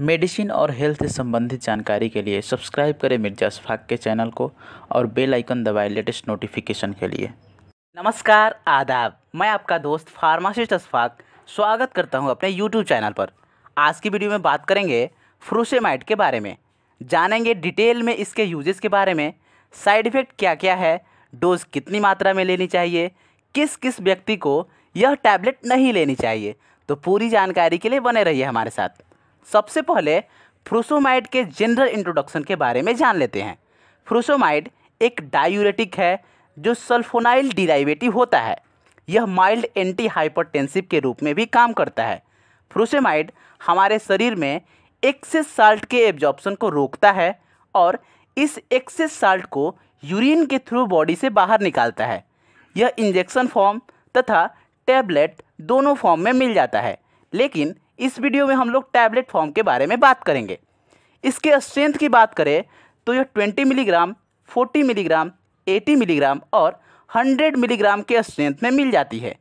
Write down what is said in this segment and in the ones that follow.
medicine और health से संबंधित जानकारी के लिए सब्सक्राइब करें मिर्जा शफाक के चैनल को और बेल आइकन दबाएं लेटेस्ट नोटिफिकेशन के लिए नमस्कार आदाब मैं आपका दोस्त फार्मासिस्ट अशफाक स्वागत करता हूं अपने यूट्यूब चैनल पर आज की वीडियो में बात करेंगे फ्रूसेमाइट के बारे में जानेंगे डिटेल में इसके यूजेस के बारे में साइड इफ़ेक्ट क्या क्या है डोज कितनी मात्रा में लेनी चाहिए किस किस व्यक्ति को यह टैबलेट नहीं लेनी चाहिए तो पूरी जानकारी के लिए बने रहिए हमारे साथ सबसे पहले फ्रूसोमाइड के जनरल इंट्रोडक्शन के बारे में जान लेते हैं फ्रूसोमाइड एक डायूरेटिक है जो सल्फोनाइल डिराइवेटिव होता है यह माइल्ड एंटी हाइपरटेंसिव के रूप में भी काम करता है फ्रूसेमाइड हमारे शरीर में एक्सेस साल्ट के एब्जॉर्प्शन को रोकता है और इस एक्सेस साल्ट को यूरिन के थ्रू बॉडी से बाहर निकालता है यह इंजेक्शन फॉर्म तथा टैबलेट दोनों फॉर्म में मिल जाता है लेकिन इस वीडियो में हम लोग टैबलेट फॉर्म के बारे में बात करेंगे इसके स्ट्रेंथ की बात करें तो यह 20 मिलीग्राम 40 मिलीग्राम 80 मिलीग्राम और 100 मिलीग्राम के स्ट्रेंथ में मिल जाती है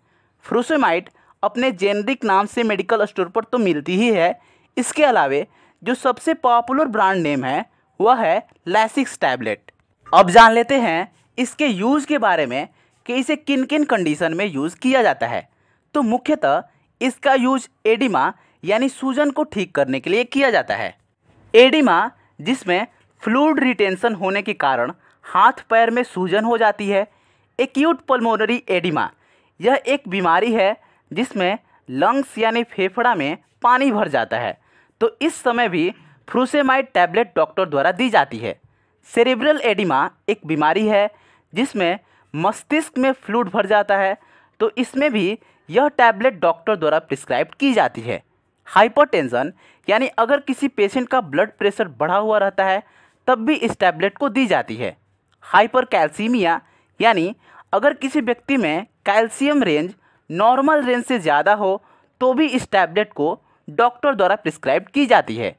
फ्रूसोमाइट अपने जेनरिक नाम से मेडिकल स्टोर पर तो मिलती ही है इसके अलावे जो सबसे पॉपुलर ब्रांड नेम है वह है लैसिक्स टैबलेट अब जान लेते हैं इसके यूज़ के बारे में कि इसे किन किन कंडीशन में यूज़ किया जाता है तो मुख्यतः इसका यूज एडिमा यानी सूजन को ठीक करने के लिए किया जाता है एडिमा जिसमें फ्लूड रिटेंशन होने के कारण हाथ पैर में सूजन हो जाती है एक्यूट पल्मोनरी एडिमा यह एक बीमारी है जिसमें लंग्स यानी फेफड़ा में पानी भर जाता है तो इस समय भी फ्रूसेमाइड टैबलेट डॉक्टर द्वारा दी जाती है सेरेब्रल एडिमा एक बीमारी है जिसमें मस्तिष्क में फ्लूड भर जाता है तो इसमें भी यह टैबलेट डॉक्टर द्वारा प्रिस्क्राइब की जाती है हाइपरटेंशन यानी अगर किसी पेशेंट का ब्लड प्रेशर बढ़ा हुआ रहता है तब भी इस टैबलेट को दी जाती है हाइपर कैल्सीमिया यानी अगर किसी व्यक्ति में कैल्शियम रेंज नॉर्मल रेंज से ज़्यादा हो तो भी इस टैबलेट को डॉक्टर द्वारा प्रिस्क्राइब की जाती है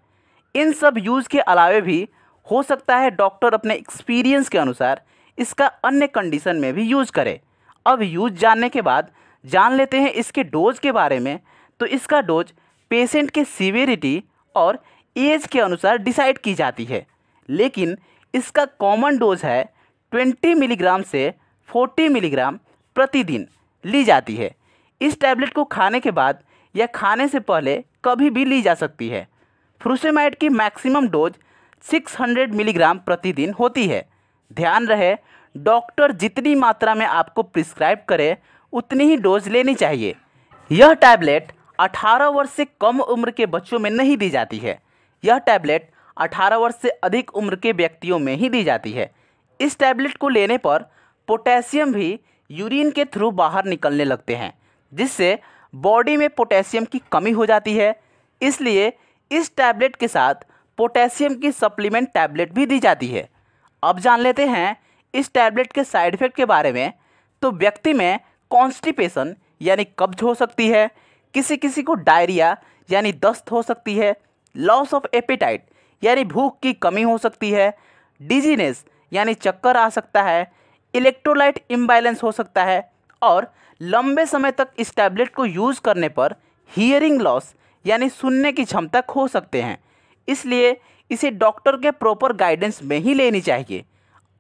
इन सब यूज़ के अलावे भी हो सकता है डॉक्टर अपने एक्सपीरियंस के अनुसार इसका अन्य कंडीशन में भी यूज करे अब यूज जानने के बाद जान लेते हैं इसके डोज के बारे में तो इसका डोज पेशेंट के सीवेरिटी और एज के अनुसार डिसाइड की जाती है लेकिन इसका कॉमन डोज है 20 मिलीग्राम से 40 मिलीग्राम प्रतिदिन ली जाती है इस टैबलेट को खाने के बाद या खाने से पहले कभी भी ली जा सकती है फ्रूसेमाइड की मैक्सिमम डोज 600 मिलीग्राम प्रतिदिन होती है ध्यान रहे डॉक्टर जितनी मात्रा में आपको प्रिस्क्राइब करे उतनी ही डोज लेनी चाहिए यह टैबलेट 18 वर्ष से कम उम्र के बच्चों में नहीं दी जाती है यह टैबलेट 18 वर्ष से अधिक उम्र के व्यक्तियों में ही दी जाती है इस टैबलेट को लेने पर पोटेशियम भी यूरिन के थ्रू बाहर निकलने लगते हैं जिससे बॉडी में पोटेशियम की कमी हो जाती है इसलिए इस टैबलेट के साथ पोटेशियम की सप्लीमेंट टैबलेट भी दी जाती है अब जान लेते हैं इस टैबलेट के साइड इफ़ेक्ट के बारे में तो व्यक्ति में कॉन्स्टिपेशन यानी कब्ज हो सकती है किसी किसी को डायरिया यानी दस्त हो सकती है लॉस ऑफ एपेटाइट यानी भूख की कमी हो सकती है डिजीनेस यानी चक्कर आ सकता है इलेक्ट्रोलाइट इम्बैलेंस हो सकता है और लंबे समय तक इस टैबलेट को यूज़ करने पर हियरिंग लॉस यानी सुनने की क्षमता खो सकते हैं इसलिए इसे डॉक्टर के प्रॉपर गाइडेंस में ही लेनी चाहिए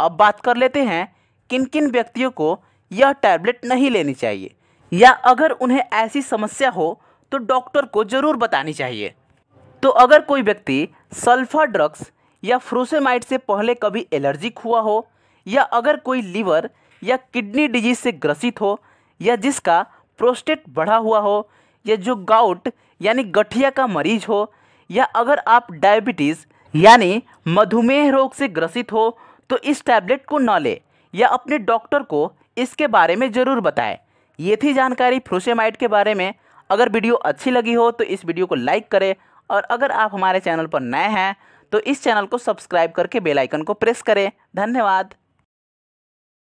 अब बात कर लेते हैं किन किन व्यक्तियों को यह टैबलेट नहीं लेनी चाहिए या अगर उन्हें ऐसी समस्या हो तो डॉक्टर को ज़रूर बतानी चाहिए तो अगर कोई व्यक्ति सल्फा ड्रग्स या फ्रोसेमाइड से पहले कभी एलर्जिक हुआ हो या अगर कोई लीवर या किडनी डिजीज से ग्रसित हो या जिसका प्रोस्टेट बढ़ा हुआ हो या जो गाउट यानी गठिया का मरीज हो या अगर आप डायबिटीज़ यानी मधुमेह रोग से ग्रसित हो तो इस टैबलेट को न लें या अपने डॉक्टर को इसके बारे में ज़रूर बताएं ये थी जानकारी फ्रोसेमाइट के बारे में अगर वीडियो अच्छी लगी हो तो इस वीडियो को लाइक करें और अगर आप हमारे चैनल पर नए हैं तो इस चैनल को सब्सक्राइब करके बेल आइकन को प्रेस करें धन्यवाद